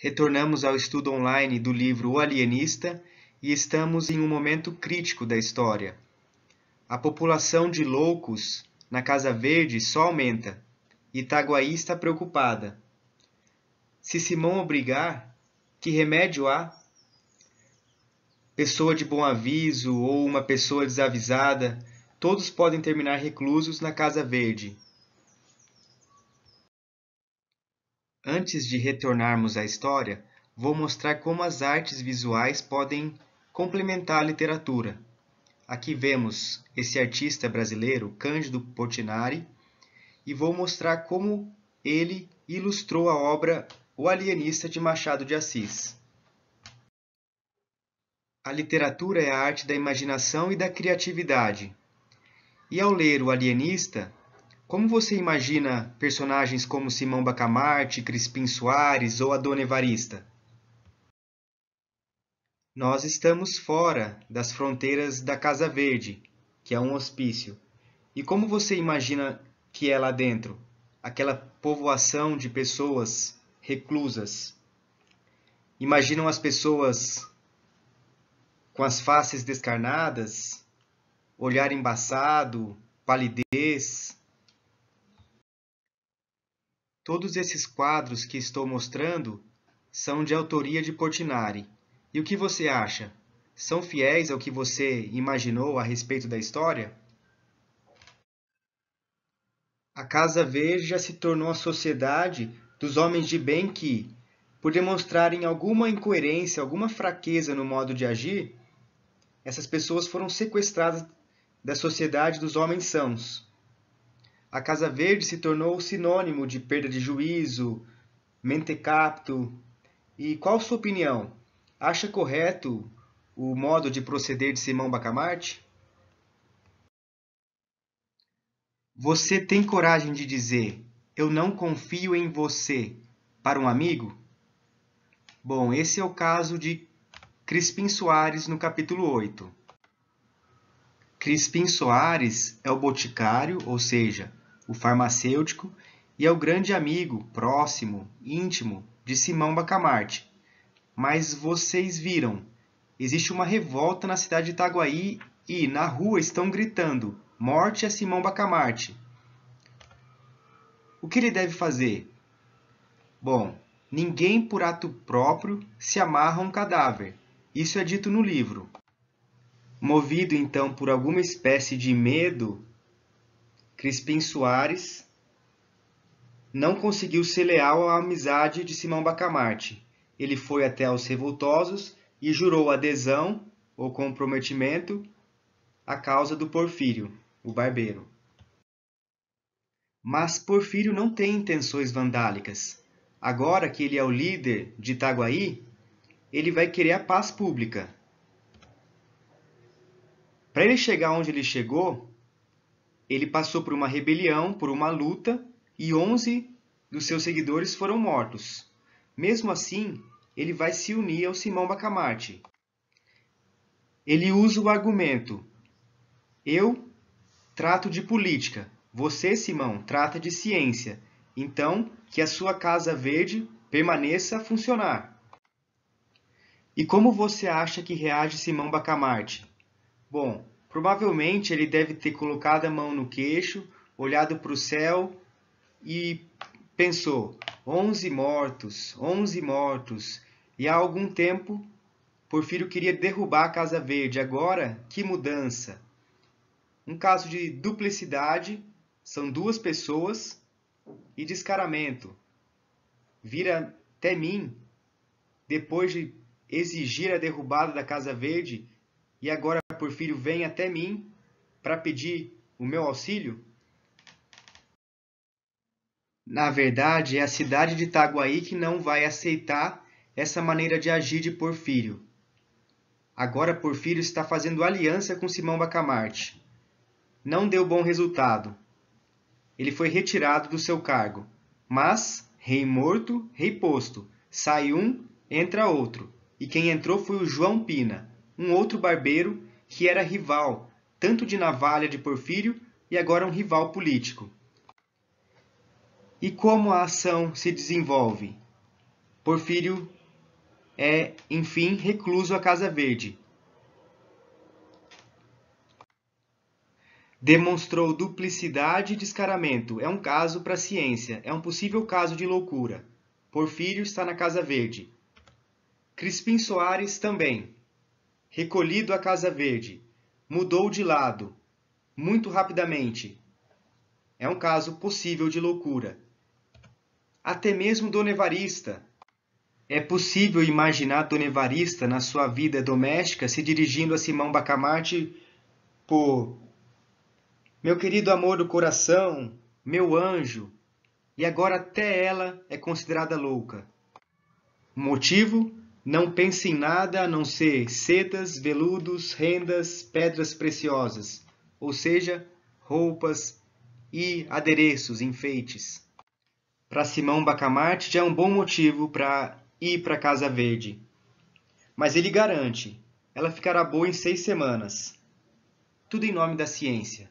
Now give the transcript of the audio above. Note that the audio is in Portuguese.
Retornamos ao estudo online do livro O Alienista e estamos em um momento crítico da história. A população de loucos na Casa Verde só aumenta. Itaguaí está preocupada. Se Simão obrigar, que remédio há? Pessoa de bom aviso ou uma pessoa desavisada, todos podem terminar reclusos na Casa Verde, Antes de retornarmos à história, vou mostrar como as artes visuais podem complementar a literatura. Aqui vemos esse artista brasileiro, Cândido Portinari, e vou mostrar como ele ilustrou a obra O Alienista de Machado de Assis. A literatura é a arte da imaginação e da criatividade. E ao ler O Alienista, como você imagina personagens como Simão Bacamarte, Crispim Soares ou a Dona Evarista? Nós estamos fora das fronteiras da Casa Verde, que é um hospício. E como você imagina que é lá dentro? Aquela povoação de pessoas reclusas. Imaginam as pessoas com as faces descarnadas, olhar embaçado, palidez, Todos esses quadros que estou mostrando são de autoria de Portinari. E o que você acha? São fiéis ao que você imaginou a respeito da história? A Casa Verde já se tornou a sociedade dos homens de bem que, por demonstrarem alguma incoerência, alguma fraqueza no modo de agir, essas pessoas foram sequestradas da sociedade dos homens sãos. A Casa Verde se tornou sinônimo de perda de juízo, mentecapto. E qual sua opinião? Acha correto o modo de proceder de Simão Bacamarte? Você tem coragem de dizer eu não confio em você para um amigo? Bom, esse é o caso de Crispim Soares no capítulo 8. Crispim Soares é o boticário, ou seja, o farmacêutico, e é o grande amigo, próximo, íntimo de Simão Bacamarte. Mas vocês viram, existe uma revolta na cidade de Itaguaí e na rua estão gritando: Morte a Simão Bacamarte! O que ele deve fazer? Bom, ninguém por ato próprio se amarra a um cadáver. Isso é dito no livro. Movido então por alguma espécie de medo, Crispim Soares não conseguiu ser leal à amizade de Simão Bacamarte. Ele foi até os revoltosos e jurou adesão ou comprometimento à causa do Porfírio, o barbeiro. Mas Porfírio não tem intenções vandálicas. Agora que ele é o líder de Itaguaí, ele vai querer a paz pública. Para ele chegar onde ele chegou, ele passou por uma rebelião, por uma luta, e 11 dos seus seguidores foram mortos. Mesmo assim, ele vai se unir ao Simão Bacamarte. Ele usa o argumento: eu trato de política, você, Simão, trata de ciência. Então, que a sua casa verde permaneça a funcionar. E como você acha que reage Simão Bacamarte? Bom, Provavelmente ele deve ter colocado a mão no queixo, olhado para o céu e pensou: onze mortos, onze mortos. E há algum tempo, Porfírio queria derrubar a Casa Verde. Agora, que mudança! Um caso de duplicidade, são duas pessoas, e descaramento. Vira até mim, depois de exigir a derrubada da Casa Verde, e agora Porfírio vem até mim para pedir o meu auxílio? Na verdade, é a cidade de Itaguaí que não vai aceitar essa maneira de agir de Porfírio. Agora Porfírio está fazendo aliança com Simão Bacamarte. Não deu bom resultado. Ele foi retirado do seu cargo. Mas, rei morto, rei posto. Sai um, entra outro. E quem entrou foi o João Pina, um outro barbeiro que era rival, tanto de Navalha de Porfírio e agora um rival político. E como a ação se desenvolve? Porfírio é, enfim, recluso à Casa Verde. Demonstrou duplicidade e descaramento. É um caso para a ciência. É um possível caso de loucura. Porfírio está na Casa Verde. Crispim Soares também recolhido à Casa Verde, mudou de lado, muito rapidamente. É um caso possível de loucura. Até mesmo Dona Evarista. É possível imaginar Dona Evarista na sua vida doméstica se dirigindo a Simão Bacamarte por meu querido amor do coração, meu anjo, e agora até ela é considerada louca. Motivo? Não pense em nada a não ser sedas, veludos, rendas, pedras preciosas, ou seja, roupas e adereços, enfeites. Para Simão Bacamarte já é um bom motivo para ir para Casa Verde. Mas ele garante, ela ficará boa em seis semanas. Tudo em nome da ciência.